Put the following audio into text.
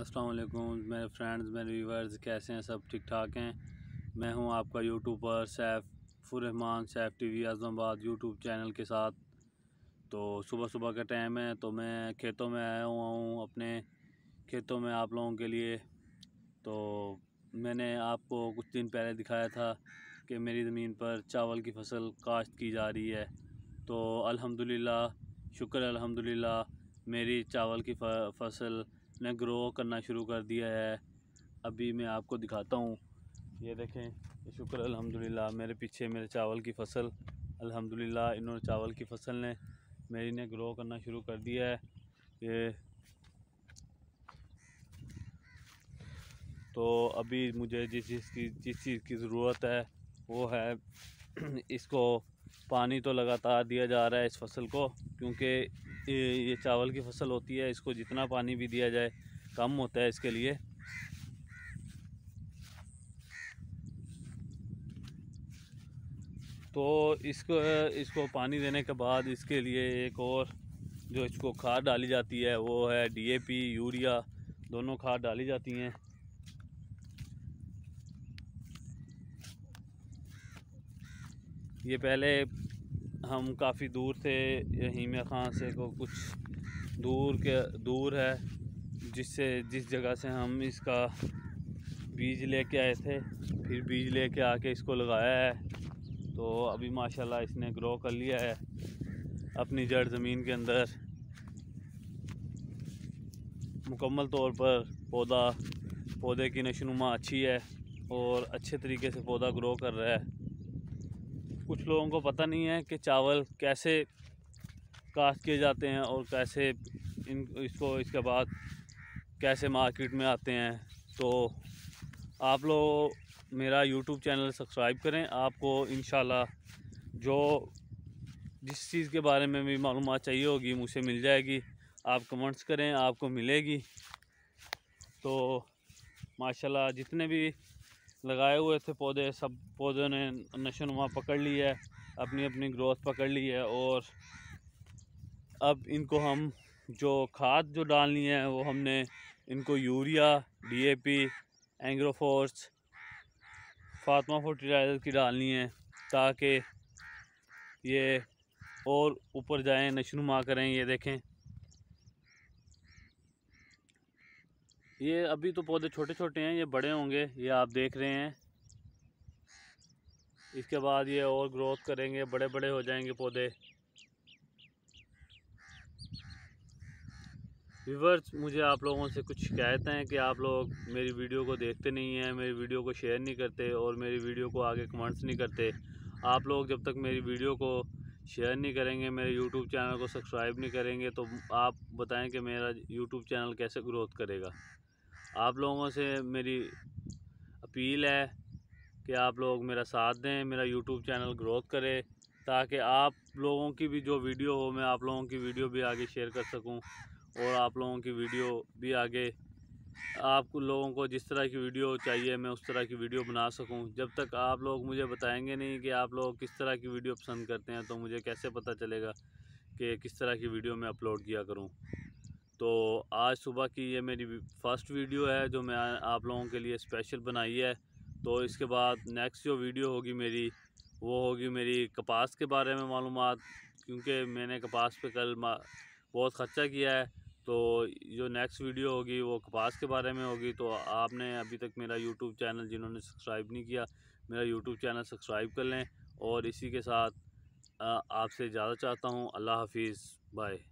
असलकुम मेरे फ्रेंड्स मेरे व्यूवर्स कैसे हैं सब ठीक ठाक हैं मैं हूं आपका YouTuber Saifurrahman Saif T V Azamabad YouTube channel के साथ तो सुबह सुबह का टाइम है तो मैं खेतों में आया हुआ हूं अपने खेतों में आप लोगों के लिए तो मैंने आपको कुछ दिन पहले दिखाया था कि मेरी ज़मीन पर चावल की फसल काश्त की जा रही है तो अलहमदिल्ला शुक्र अलहमदिल्ला मेरी चावल की फसल ने ग्रो करना शुरू कर दिया है अभी मैं आपको दिखाता हूँ ये देखें शुक्र अल्हम्दुलिल्लाह मेरे पीछे मेरे चावल की फसल अल्हम्दुलिल्लाह इन्होंने चावल की फसल ने मेरी ने ग्रो करना शुरू कर दिया है ये तो अभी मुझे जिस चीज़ की जिस चीज़ की ज़रूरत है वो है इसको पानी तो लगातार दिया जा रहा है इस फसल को क्योंकि ये चावल की फसल होती है इसको जितना पानी भी दिया जाए कम होता है इसके लिए तो इसको इसको पानी देने के बाद इसके लिए एक और जो इसको खाद डाली जाती है वो है डीएपी यूरिया दोनों खाद डाली जाती हैं ये पहले हम काफ़ी दूर थे हीमिया खां से को कुछ दूर के दूर है जिससे जिस जगह से हम इसका बीज लेके आए थे फिर बीज लेके आके इसको लगाया है तो अभी माशाल्लाह इसने ग्रो कर लिया है अपनी जड़ ज़मीन के अंदर मुकम्मल तौर पर पौधा पौधे की नशोनुमा अच्छी है और अच्छे तरीके से पौधा ग्रो कर रहा है कुछ लोगों को पता नहीं है कि चावल कैसे कास्ट किए जाते हैं और कैसे इन इसको इसके बाद कैसे मार्केट में आते हैं तो आप लोग मेरा यूट्यूब चैनल सब्सक्राइब करें आपको इन जो जिस चीज़ के बारे में भी मालूम चाहिए होगी मुझसे मिल जाएगी आप कमेंट्स करें आपको मिलेगी तो माशाल्लाह जितने भी लगाए हुए थे पौधे सब पौधों ने नशो नुमा पकड़ ली है अपनी अपनी ग्रोथ पकड़ ली है और अब इनको हम जो खाद जो डालनी है वो हमने इनको यूरिया डीएपी एंग्रोफोर्स फातमा फर्टिलाइज़र की डालनी है ताकि ये और ऊपर जाएं नुमा करें ये देखें ये अभी तो पौधे छोटे छोटे हैं ये बड़े होंगे ये आप देख रहे हैं इसके बाद ये और ग्रोथ करेंगे बड़े बड़े हो जाएंगे पौधे व्यूवर्स मुझे आप लोगों से कुछ शिकायत हैं कि आप लोग मेरी वीडियो को देखते नहीं हैं मेरी वीडियो को शेयर नहीं करते और मेरी वीडियो को आगे कमेंट्स नहीं करते आप लोग जब तक मेरी वीडियो को शेयर नहीं करेंगे मेरे यूट्यूब चैनल को सब्सक्राइब नहीं करेंगे तो आप बताएं कि मेरा यूट्यूब चैनल कैसे ग्रोथ करेगा आप लोगों से मेरी अपील है कि आप लोग मेरा साथ दें मेरा यूट्यूब चैनल ग्रोथ करे ताकि आप लोगों की भी जो वीडियो हो मैं आप लोगों की वीडियो भी आगे शेयर कर सकूं और आप लोगों की वीडियो भी आगे आप लोगों को जिस तरह की वीडियो चाहिए मैं उस तरह की वीडियो बना सकूं जब तक आप लोग मुझे बताएंगे नहीं कि आप लोग किस तरह की वीडियो पसंद करते हैं तो मुझे कैसे पता चलेगा कि किस तरह की वीडियो मैं अपलोड किया करूँ तो आज सुबह की ये मेरी फ़र्स्ट वीडियो है जो मैं आप लोगों के लिए स्पेशल बनाई है तो इसके बाद नेक्स्ट जो वीडियो होगी मेरी वो होगी मेरी कपास के बारे में मालूम क्योंकि मैंने कपास पे कल बहुत ख़र्चा किया है तो जो नेक्स्ट वीडियो होगी वो कपास के बारे में होगी तो आपने अभी तक मेरा यूट्यूब चैनल जिन्होंने सब्सक्राइब नहीं किया मेरा यूट्यूब चैनल सब्सक्राइब कर लें और इसी के साथ आपसे ज़्यादा चाहता हूँ अल्लाह हाफिज़ बाय